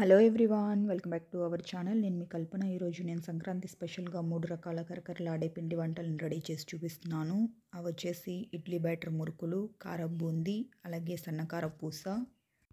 hello everyone welcome back to our channel నేను మీ కల్పన ఈరోజు నేను సంక్రాంతి స్పెషల్గా మూడు రకాల కరకరలాడే పిండి వంటలను రెడీ చేసి చూపిస్తున్నాను అవి వచ్చేసి ఇడ్లీ బ్యాటర్ మురుకులు కారం బూందీ అలాగే సన్నకార పూస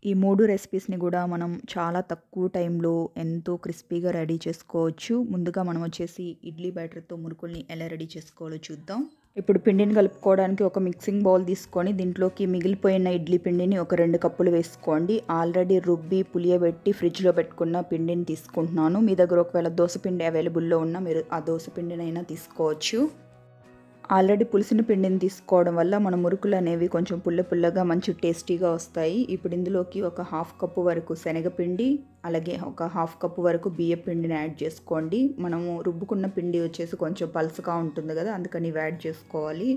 ఈ మూడు రెసిపీస్ని కూడా మనం చాలా తక్కువ టైంలో ఎంతో క్రిస్పీగా రెడీ చేసుకోవచ్చు ముందుగా మనం వచ్చేసి ఇడ్లీ బ్యాటర్తో మురుకుల్ని ఎలా రెడీ చేసుకోవాలో చూద్దాం ఇప్పుడు పిండిని కలుపుకోవడానికి ఒక మిక్సింగ్ బౌల్ తీసుకొని దీంట్లోకి మిగిలిపోయిన ఇడ్లీ పిండిని ఒక రెండు కప్పులు వేసుకోండి ఆల్రెడీ రుబ్బి పులియబెట్టి ఫ్రిడ్జ్లో పెట్టుకున్న పిండిని తీసుకుంటున్నాను మీ దగ్గర ఒకవేళ దోశ పిండి అవైలబుల్లో ఉన్నా మీరు ఆ దోశ పిండినైనా తీసుకోవచ్చు ఆల్రెడీ పులిసిన పిండిని తీసుకోవడం వల్ల మన మురుకులు అనేవి కొంచెం పుల్ల పుల్లగా మంచి టేస్టీగా వస్తాయి ఇప్పుడు ఇందులోకి ఒక హాఫ్ కప్పు వరకు శనగపిండి అలాగే ఒక హాఫ్ కప్పు వరకు బియ్య పిండిని యాడ్ చేసుకోండి మనము రుబ్బుకున్న పిండి వచ్చేసి కొంచెం పలసగా ఉంటుంది కదా అందుకని ఇవి యాడ్ చేసుకోవాలి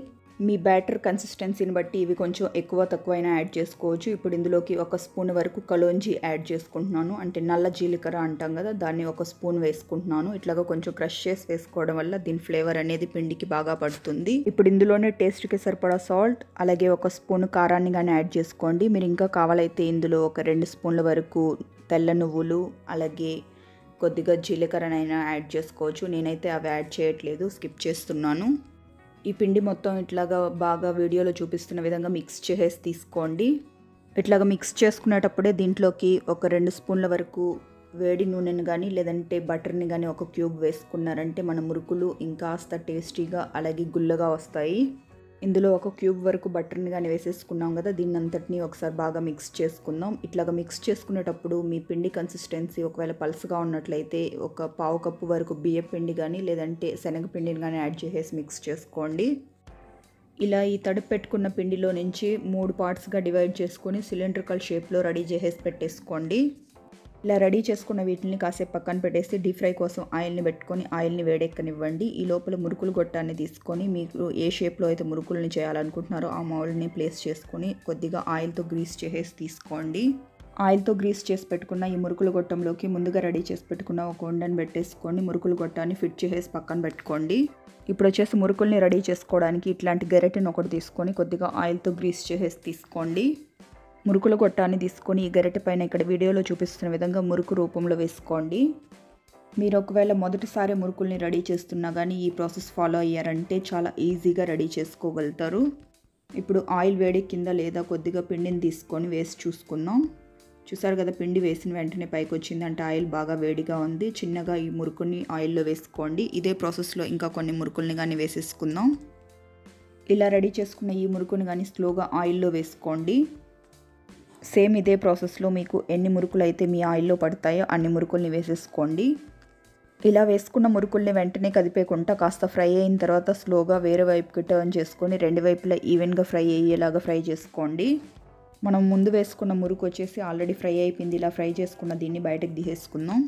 మీ బ్యాటర్ కన్సిస్టెన్సీని బట్టి ఇవి కొంచెం ఎక్కువ తక్కువైనా యాడ్ చేసుకోవచ్చు ఇప్పుడు ఇందులోకి ఒక స్పూన్ వరకు కలోంజీ యాడ్ చేసుకుంటున్నాను అంటే నల్ల జీలకర్ర అంటాం కదా దాన్ని ఒక స్పూన్ వేసుకుంటున్నాను ఇట్లాగా కొంచెం క్రష్ చేసి వేసుకోవడం వల్ల దీని ఫ్లేవర్ అనేది పిండికి బాగా పడుతుంది ఇప్పుడు ఇందులోనే టేస్ట్కి సరిపడా సాల్ట్ అలాగే ఒక స్పూన్ కారాన్ని కానీ యాడ్ చేసుకోండి మీరు ఇంకా కావాలైతే ఇందులో ఒక రెండు స్పూన్ల వరకు తెల్ల నువ్వులు అలాగే కొద్దిగా జీలకర్రనైనా యాడ్ చేసుకోవచ్చు నేనైతే అవి యాడ్ చేయట్లేదు స్కిప్ చేస్తున్నాను ఈ పిండి మొత్తం ఇట్లాగా బాగా వీడియోలో చూపిస్తున్న విధంగా మిక్స్ చేసేసి తీసుకోండి ఇట్లాగా మిక్స్ చేసుకునేటప్పుడే దీంట్లోకి ఒక రెండు స్పూన్ల వరకు వేడి నూనెను కానీ లేదంటే బటర్ని కానీ ఒక క్యూబ్ వేసుకున్నారంటే మన మురుకులు ఇంకా ఇంకాస్త టేస్టీగా అలాగే గుల్లగా వస్తాయి ఇందులో ఒక క్యూబ్ వరకు బటర్ని కానీ వేసేసుకున్నాం కదా దీన్ని అంతటిని ఒకసారి బాగా మిక్స్ చేసుకుందాం ఇట్లాగా మిక్స్ చేసుకునేటప్పుడు మీ పిండి కన్సిస్టెన్సీ ఒకవేళ పల్స్గా ఉన్నట్లయితే ఒక పావు కప్పు వరకు బియ్య పిండి కానీ లేదంటే శనగపిండిని కానీ యాడ్ చేసేసి మిక్స్ చేసుకోండి ఇలా ఈ తడి పెట్టుకున్న పిండిలో నుంచి మూడు పార్ట్స్గా డివైడ్ చేసుకొని సిలిండ్రికల్ షేప్లో రెడీ చేసేసి పెట్టేసుకోండి ఇలా రెడీ చేసుకున్న వీటిని కాసేపు పక్కన పెట్టేసి డీప్ ఫ్రై కోసం ఆయిల్ని పెట్టుకొని ఆయిల్ని వేడెక్కనివ్వండి ఈ లోపల మురుకులు గొట్టాన్ని తీసుకొని మీరు ఏ షేప్లో అయితే మురుకుల్ని చేయాలనుకుంటున్నారో ఆ మౌల్ని ప్లేస్ చేసుకొని కొద్దిగా ఆయిల్తో గ్రీస్ చేసేసి తీసుకోండి ఆయిల్తో గ్రీస్ చేసి పెట్టుకున్న ఈ మురుకులు గొట్టంలోకి ముందుగా రెడీ చేసి పెట్టుకున్న ఒక ఉండని పెట్టేసుకోండి మురుకులు గొట్టాన్ని ఫిట్ చేసేసి పక్కన పెట్టుకోండి ఇప్పుడు వచ్చేసి మురుకుల్ని రెడీ చేసుకోవడానికి ఇట్లాంటి గెరెటని ఒకటి తీసుకొని కొద్దిగా ఆయిల్తో గ్రీస్ చేసేసి తీసుకోండి మురుకుల గొట్టాన్ని తీసుకొని ఈ గరిటె పైన ఇక్కడ వీడియోలో చూపిస్తున్న విధంగా మురుకు రూపంలో వేసుకోండి మీరు ఒకవేళ మొదటిసారి మురుకుల్ని రెడీ చేస్తున్నా కానీ ఈ ప్రాసెస్ ఫాలో అయ్యారంటే చాలా ఈజీగా రెడీ చేసుకోగలుగుతారు ఇప్పుడు ఆయిల్ వేడి కింద లేదా కొద్దిగా పిండిని తీసుకొని వేసి చూసుకుందాం చూసారు కదా పిండి వేసిన వెంటనే పైకి వచ్చిందంటే ఆయిల్ బాగా వేడిగా ఉంది చిన్నగా ఈ మురుకుని ఆయిల్లో వేసుకోండి ఇదే ప్రాసెస్లో ఇంకా కొన్ని మురుకుల్ని కానీ వేసేసుకుందాం ఇలా రెడీ చేసుకున్న ఈ మురుకుని కానీ స్లోగా ఆయిల్లో వేసుకోండి సేమ్ ఇదే ప్రాసెస్లో మీకు ఎన్ని మురుకులు అయితే మీ ఆయిల్లో పడతాయో అన్ని మురుకుల్ని వేసేసుకోండి ఇలా వేసుకున్న మురుకుల్ని వెంటనే కదిపేకుండా కాస్త ఫ్రై అయిన తర్వాత స్లోగా వేరే వైపుకి టర్న్ చేసుకొని రెండు వైపులా ఈవెన్గా ఫ్రై అయ్యేలాగా ఫ్రై చేసుకోండి మనం ముందు వేసుకున్న మురుకు వచ్చేసి ఆల్రెడీ ఫ్రై అయిపోయింది ఇలా ఫ్రై చేసుకున్న దీన్ని బయటకు తీసేసుకుందాం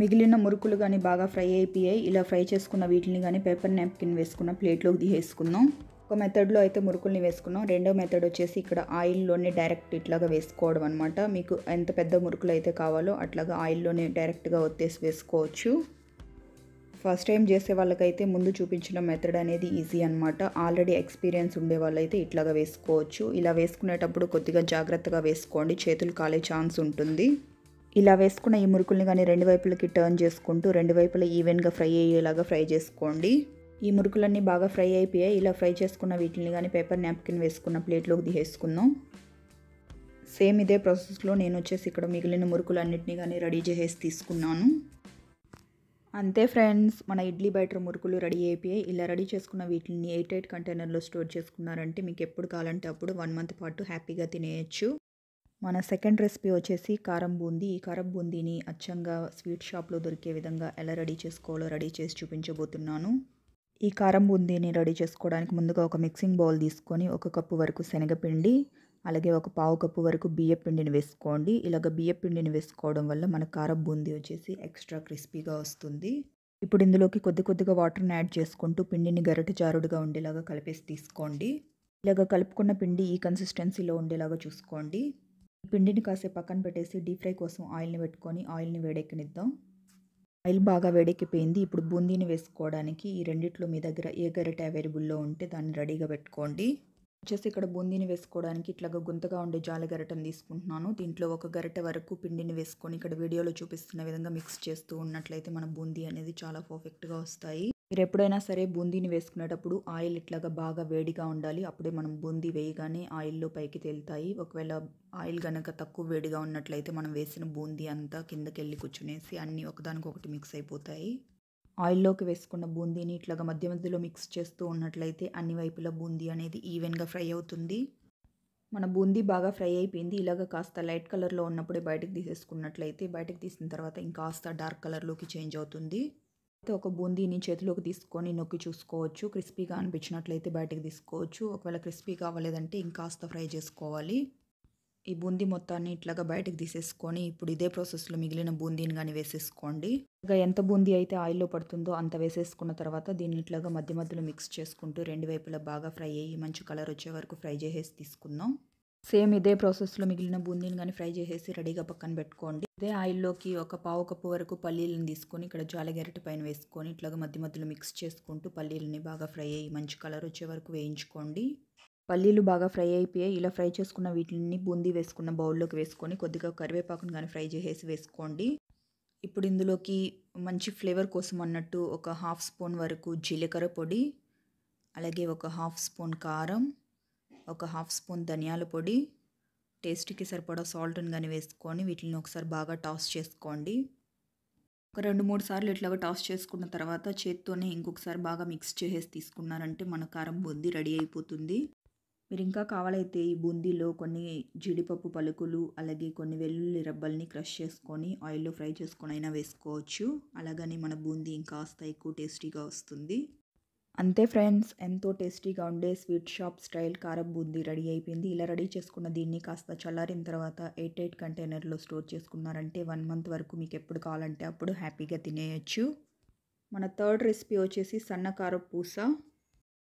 మిగిలిన మురుకులు కానీ బాగా ఫ్రై అయిపోయాయి ఇలా ఫ్రై చేసుకున్న వీటిని కానీ పేపర్ నాప్కిన్ వేసుకున్న ప్లేట్లోకి తీసేసుకుందాం ఒక మెథడ్లో అయితే మురుకుల్ని వేసుకున్నాం రెండో మెథడ్ వచ్చేసి ఇక్కడ ఆయిల్లోనే డైరెక్ట్ ఇట్లాగా వేసుకోవడం అనమాట మీకు ఎంత పెద్ద మురుకులు అయితే కావాలో అట్లాగా ఆయిల్లోనే డైరెక్ట్గా వచ్చేసి వేసుకోవచ్చు ఫస్ట్ టైం చేసే వాళ్ళకైతే ముందు చూపించిన మెథడ్ అనేది ఈజీ అనమాట ఆల్రెడీ ఎక్స్పీరియన్స్ ఉండే వాళ్ళైతే ఇట్లాగా వేసుకోవచ్చు ఇలా వేసుకునేటప్పుడు కొద్దిగా జాగ్రత్తగా వేసుకోండి చేతులు కాలే ఛాన్స్ ఉంటుంది ఇలా వేసుకున్న ఈ మురుకుల్ని కానీ రెండు వైపులకి టర్న్ చేసుకుంటూ రెండు వైపులా ఈవెన్గా ఫ్రై అయ్యేలాగా ఫ్రై చేసుకోండి ఈ మురుకులన్నీ బాగా ఫ్రై అయిపోయాయి ఇలా ఫ్రై చేసుకున్న వీటిని కానీ పేపర్ న్యాప్కిన్ వేసుకున్న ప్లేట్లోకి తీసేసుకుందాం సేమ్ ఇదే ప్రాసెస్లో నేను వచ్చేసి ఇక్కడ మిగిలిన మురుకులన్నింటినీ కానీ రెడీ చేసేసి తీసుకున్నాను అంతే ఫ్రెండ్స్ మన ఇడ్లీ బ్యాటర్ మురుకులు రెడీ అయిపోయాయి ఇలా రెడీ చేసుకున్న వీటిని ఎయిట్ ఎయిట్ కంటైనర్లో స్టోర్ చేసుకున్నారంటే మీకు ఎప్పుడు కావాలంటే అప్పుడు వన్ మంత్ పాటు హ్యాపీగా తినేయచ్చు మన సెకండ్ రెసిపీ వచ్చేసి కారం బూందీ ఈ కారం బూందీని అచ్చంగా స్వీట్ షాప్లో దొరికే విధంగా ఎలా రెడీ చేసుకోవాలో రెడీ చేసి చూపించబోతున్నాను ఈ కారం బూందీని రెడీ చేసుకోవడానికి ముందుగా ఒక మిక్సింగ్ బౌల్ తీసుకొని ఒక కప్పు వరకు శనగపిండి అలాగే ఒక పావు కప్పు వరకు బియ్యపిండిని వేసుకోండి ఇలాగ బియ్యపిండిని వేసుకోవడం వల్ల మన కారం బూందీ వచ్చేసి ఎక్స్ట్రా క్రిస్పీగా వస్తుంది ఇప్పుడు ఇందులోకి కొద్ది కొద్దిగా వాటర్ని యాడ్ చేసుకుంటూ పిండిని గరటి జారుడుగా ఉండేలాగా కలిపేసి తీసుకోండి ఇలాగ కలుపుకున్న పిండి ఈ కన్సిస్టెన్సీలో ఉండేలాగా చూసుకోండి పిండిని కాసేపు పక్కన పెట్టేసి డీప్ ఫ్రై కోసం ఆయిల్ని పెట్టుకొని ఆయిల్ని వేడెక్కనిద్దాం ఆయిల్ బాగా వేడెక్కిపోయింది ఇప్పుడు బూందీని వేసుకోవడానికి ఈ రెండిట్లో మీ దగ్గర ఏ గరిటె అవైలబుల్లో ఉంటే దాన్ని రెడీగా పెట్టుకోండి వచ్చేసి ఇక్కడ బూందీని వేసుకోవడానికి ఇట్లాగా గుంతగా ఉండే జాలి గరిటను తీసుకుంటున్నాను దీంట్లో ఒక గరిటె వరకు పిండిని వేసుకొని ఇక్కడ వీడియోలో చూపిస్తున్న విధంగా మిక్స్ చేస్తూ ఉన్నట్లయితే మన బూందీ అనేది చాలా పర్ఫెక్ట్గా వస్తాయి మీరు ఎప్పుడైనా సరే బూందీని వేసుకునేటప్పుడు ఆయిల్ ఇట్లాగా బాగా వేడిగా ఉండాలి అప్పుడే మనం బూందీ వేయగానే ఆయిల్లో పైకి తేలుతాయి ఒకవేళ ఆయిల్ కనుక తక్కువ వేడిగా ఉన్నట్లయితే మనం వేసిన బూందీ అంతా కిందకి వెళ్ళి కూర్చునేసి అన్నీ ఒకదానికొకటి మిక్స్ అయిపోతాయి ఆయిల్లోకి వేసుకున్న బూందీని ఇట్లాగా మధ్య మధ్యలో మిక్స్ చేస్తూ ఉన్నట్లయితే అన్ని వైపులా బూందీ అనేది ఈవెన్గా ఫ్రై అవుతుంది మన బూందీ బాగా ఫ్రై అయిపోయింది ఇలాగ కాస్త లైట్ కలర్లో ఉన్నప్పుడే బయటకు తీసేసుకున్నట్లయితే బయటకు తీసిన తర్వాత ఇంకా కాస్త డార్క్ కలర్లోకి చేంజ్ అవుతుంది అయితే ఒక బూందీని చేతిలోకి తీసుకొని నొక్కి చూసుకోవచ్చు క్రిస్పీగా అనిపించినట్లయితే బయటకు తీసుకోవచ్చు ఒకవేళ క్రిస్పీ కావాలేదంటే ఇంకాస్త ఫ్రై చేసుకోవాలి ఈ బూందీ మొత్తాన్ని ఇట్లాగా బయటకు తీసేసుకొని ఇప్పుడు ఇదే ప్రాసెస్లో మిగిలిన బూందీని కానీ వేసేసుకోండి ఇక ఎంత బూందీ అయితే ఆయిల్లో పడుతుందో అంత వేసేసుకున్న తర్వాత దీన్ని ఇట్లాగా మధ్య మధ్యలో మిక్స్ చేసుకుంటూ రెండు వైపులా బాగా ఫ్రై అయ్యి మంచి కలర్ వచ్చే వరకు ఫ్రై చేసేసి తీసుకుందాం సేమ్ ఇదే ప్రాసెస్లో మిగిలిన బూందీని కానీ ఫ్రై చేసేసి రెడీగా పక్కన పెట్టుకోండి ఇదే ఆయిల్లోకి ఒక పావు కప్పు వరకు పల్లీలను తీసుకొని ఇక్కడ జాలగెరటి పైన వేసుకొని ఇట్లాగా మధ్య మధ్యలో మిక్స్ చేసుకుంటూ పల్లీలని బాగా ఫ్రై అయ్యి మంచి కలర్ వచ్చే వరకు వేయించుకోండి పల్లీలు బాగా ఫ్రై అయిపోయాయి ఇలా ఫ్రై చేసుకున్న వీటిని బూందీ వేసుకున్న బౌల్లోకి వేసుకొని కొద్దిగా కరివేపాకును కానీ ఫ్రై చేసేసి వేసుకోండి ఇప్పుడు ఇందులోకి మంచి ఫ్లేవర్ కోసం అన్నట్టు ఒక హాఫ్ స్పూన్ వరకు జీలకర్ర పొడి అలాగే ఒక హాఫ్ స్పూన్ కారం ఒక హాఫ్ స్పూన్ ధనియాల పొడి టేస్ట్కి సరిపడా సాల్ట్ని కానీ వేసుకొని వీటిని ఒకసారి బాగా టాస్ చేసుకోండి ఒక రెండు మూడు సార్లు ఇట్లాగా టాస్ చేసుకున్న తర్వాత చేత్తోనే ఇంకొకసారి బాగా మిక్స్ చేసేసి తీసుకున్నారంటే మన కారం బూందీ రెడీ అయిపోతుంది మీరు ఇంకా కావాలైతే ఈ బూందీలో కొన్ని జీడిపప్పు పలుకులు అలాగే కొన్ని వెల్లుల్లి రబ్బల్ని క్రష్ చేసుకొని ఆయిల్లో ఫ్రై చేసుకొని అయినా వేసుకోవచ్చు అలాగని మన బూందీ ఇంకా కాస్త ఎక్కువ టేస్టీగా వస్తుంది అంతే ఫ్రెండ్స్ ఎంతో టేస్టీగా ఉండే స్వీట్ షాప్ స్టైల్ కారం బూందీ రెడీ అయిపోయింది ఇలా రెడీ చేసుకున్న దీన్ని కాస్త చల్లారిన తర్వాత ఎయిట్ ఎయిట్ కంటైనర్లో స్టోర్ చేసుకున్నారంటే వన్ మంత్ వరకు మీకు ఎప్పుడు కావాలంటే అప్పుడు హ్యాపీగా తినేయచ్చు మన థర్డ్ రెసిపీ వచ్చేసి సన్నకార పూస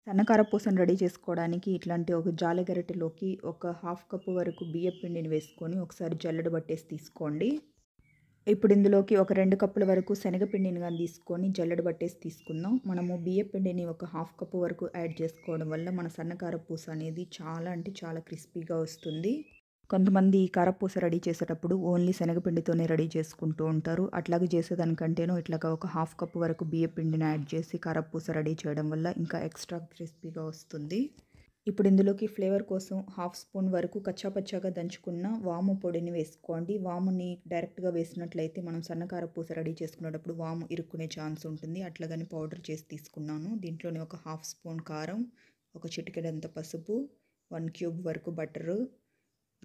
సన్నకార పూసను రెడీ చేసుకోవడానికి ఇట్లాంటి ఒక జాలగరిటలోకి గరిటెలోకి ఒక హాఫ్ కప్ వరకు బియ్యపిండిని పిండిని వేసుకొని ఒకసారి జల్లెడు పట్టేసి తీసుకోండి ఇప్పుడు ఇందులోకి ఒక రెండు కప్పుల వరకు శనగపిండిని కానీ తీసుకొని జల్లెడ పట్టేసి తీసుకుందాం మనము బియ్యపిండిని ఒక హాఫ్ కప్పు వరకు యాడ్ చేసుకోవడం వల్ల మన సన్నకార పూస అనేది చాలా అంటే చాలా క్రిస్పీగా వస్తుంది కొంతమంది కారపూస రెడీ చేసేటప్పుడు ఓన్లీ శనగపిండితోనే రెడీ చేసుకుంటూ ఉంటారు అట్లాగే చేసేదానికంటేనో ఇట్లాగా ఒక హాఫ్ కప్పు వరకు బియ్యపిండిని యాడ్ చేసి కారపూస రెడీ చేయడం వల్ల ఇంకా ఎక్స్ట్రా క్రిస్పీగా వస్తుంది ఇప్పుడు ఇందులోకి ఫ్లేవర్ కోసం హాఫ్ స్పూన్ వరకు కచ్చాపచ్చాగా దంచుకున్న వాము పొడిని వేసుకోండి వాముని డైరెక్ట్గా వేసినట్లయితే మనం సన్నకార పూస రెడీ చేసుకునేటప్పుడు వాము ఇరుక్కునే ఛాన్స్ ఉంటుంది అట్లాగని పౌడర్ చేసి తీసుకున్నాను దీంట్లోనే ఒక హాఫ్ స్పూన్ కారం ఒక చిటికెడంత పసుపు వన్ క్యూబ్ వరకు బటరు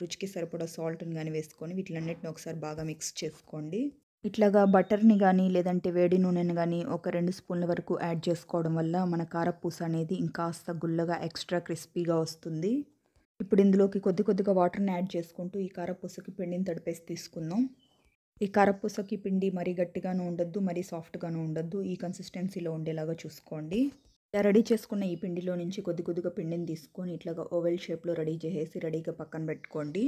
రుచికి సరిపడా సాల్ట్ని కానీ వేసుకొని వీటిలన్నింటినీ ఒకసారి బాగా మిక్స్ చేసుకోండి ఇట్లాగా బటర్ని కానీ లేదంటే వేడి నూనెని కానీ ఒక రెండు స్పూన్ల వరకు యాడ్ చేసుకోవడం వల్ల మన కారపూస అనేది ఇంకాస్త గుల్లగా ఎక్స్ట్రా క్రిస్పీగా వస్తుంది ఇప్పుడు ఇందులోకి కొద్ది కొద్దిగా వాటర్ని యాడ్ చేసుకుంటూ ఈ కారపూసకి పిండిని తడిపేసి తీసుకుందాం ఈ కారపూసకి పిండి మరీ గట్టిగానూ ఉండొద్దు మరీ సాఫ్ట్గానూ ఉండొద్దు ఈ కన్సిస్టెన్సీలో ఉండేలాగా చూసుకోండి ఇలా రెడీ చేసుకున్న ఈ పిండిలో నుంచి కొద్ది కొద్దిగా పిండిని తీసుకొని ఇట్లాగా ఓవెల్ షేప్లో రెడీ చేసేసి రెడీగా పక్కన పెట్టుకోండి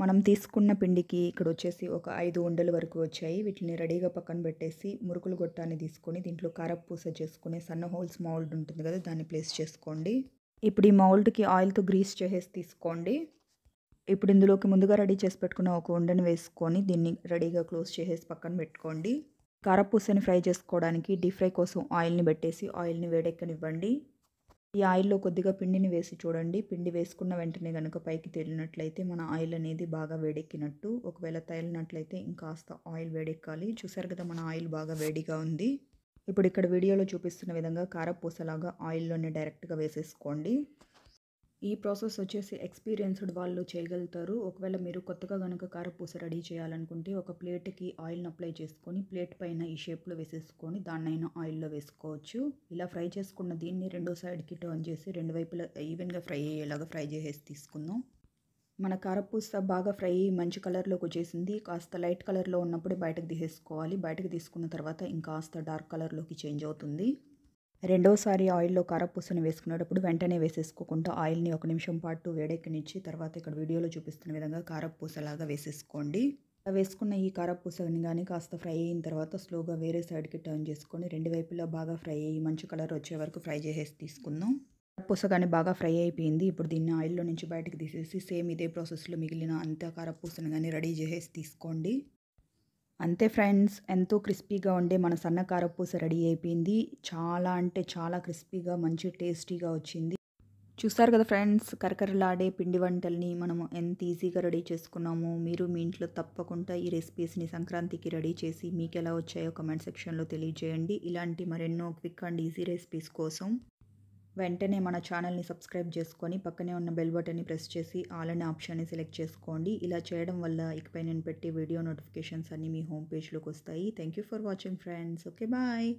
మనం తీసుకున్న పిండికి ఇక్కడ వచ్చేసి ఒక ఐదు వండల వరకు వచ్చాయి వీటిని రెడీగా పక్కన పెట్టేసి మురుకులు గొట్టాన్ని తీసుకొని దీంట్లో కారపూస చేసుకునే సన్న హోల్స్ మౌల్డ్ ఉంటుంది కదా దాన్ని ప్లేస్ చేసుకోండి ఇప్పుడు ఈ మౌల్డ్కి ఆయిల్తో గ్రీస్ చేసేసి తీసుకోండి ఇప్పుడు ఇందులోకి ముందుగా రెడీ చేసి పెట్టుకున్న ఒక ఉండని వేసుకొని దీన్ని రెడీగా క్లోజ్ చేసేసి పక్కన పెట్టుకోండి కారపూసని ఫ్రై చేసుకోవడానికి డీప్ ఫ్రై కోసం ఆయిల్ని పెట్టేసి ఆయిల్ని వేడెక్కనివ్వండి ఈ ఆయిల్లో కొద్దిగా పిండిని వేసి చూడండి పిండి వేసుకున్న వెంటనే కనుక పైకి తేలినట్లయితే మన ఆయిల్ అనేది బాగా వేడెక్కినట్టు ఒకవేళ తేలినట్లయితే ఇంకాస్త ఆయిల్ వేడెక్కాలి చూసారు కదా మన ఆయిల్ బాగా వేడిగా ఉంది ఇప్పుడు ఇక్కడ వీడియోలో చూపిస్తున్న విధంగా కారపూసలాగా ఆయిల్లోనే డైరెక్ట్గా వేసేసుకోండి ఈ ప్రాసెస్ వచ్చేసి ఎక్స్పీరియన్స్డ్ వాళ్ళు చేయగలుగుతారు ఒకవేళ మీరు కొత్తగా కనుక కారపూస రెడీ చేయాలనుకుంటే ఒక ప్లేట్కి ఆయిల్ని అప్లై చేసుకొని ప్లేట్ పైన ఈ షేప్లో వేసేసుకొని దాన్నైనా ఆయిల్లో వేసుకోవచ్చు ఇలా ఫ్రై చేసుకున్న దీన్ని రెండో సైడ్కి టర్న్ చేసి రెండు వైపులా ఈవెన్గా ఫ్రై అయ్యేలాగా ఫ్రై చేసేసి తీసుకుందాం మన కారపూస బాగా ఫ్రై అయ్యి మంచి కలర్లోకి వచ్చేసింది కాస్త లైట్ కలర్లో ఉన్నప్పుడే బయటకు తీసేసుకోవాలి బయటకు తీసుకున్న తర్వాత ఇంకాస్త డార్క్ కలర్లోకి చేంజ్ అవుతుంది రెండోసారి ఆయిల్లో కారపూసను వేసుకునేటప్పుడు వెంటనే వేసేసుకోకుండా ఆయిల్ని ఒక నిమిషం పాటు వేడెక్కనిచ్చి తర్వాత ఇక్కడ వీడియోలో చూపిస్తున్న విధంగా కారపూసలాగా వేసేసుకోండి వేసుకున్న ఈ కారపూసని కానీ కాస్త ఫ్రై అయిన తర్వాత స్లోగా వేరే సైడ్కి టర్న్ చేసుకొని రెండు వైపులా బాగా ఫ్రై అయ్యి మంచి కలర్ వచ్చే వరకు ఫ్రై చేసేసి తీసుకుందాం కారపూస కానీ బాగా ఫ్రై అయిపోయింది ఇప్పుడు దీన్ని ఆయిల్లో నుంచి బయటకు తీసేసి సేమ్ ఇదే ప్రాసెస్లో మిగిలిన అంత కారపూసను కానీ రెడీ చేసేసి తీసుకోండి అంతే ఫ్రెండ్స్ ఎంతో క్రిస్పీగా ఉండే మన సన్నకార పూస రెడీ అయిపోయింది చాలా అంటే చాలా క్రిస్పీగా మంచి టేస్టీగా వచ్చింది చూసారు కదా ఫ్రెండ్స్ కరకరలాడే పిండి వంటల్ని మనము ఎంత ఈజీగా రెడీ చేసుకున్నామో మీరు మీ ఇంట్లో తప్పకుండా ఈ రెసిపీస్ని సంక్రాంతికి రెడీ చేసి మీకు ఎలా వచ్చాయో కమెంట్ సెక్షన్లో తెలియజేయండి ఇలాంటి మరెన్నో క్విక్ అండ్ ఈజీ రెసిపీస్ కోసం వెంటనే మన ఛానల్ని సబ్స్క్రైబ్ చేసుకొని పక్కనే ఉన్న బెల్ బటన్ని ప్రెస్ చేసి ఆల్ అనే ఆప్షన్ని సెలెక్ట్ చేసుకోండి ఇలా చేయడం వల్ల ఇకపై నేను పెట్టే వీడియో నోటిఫికేషన్స్ అన్నీ మీ హోమ్ పేజ్లోకి వస్తాయి thank you for watching friends okay bye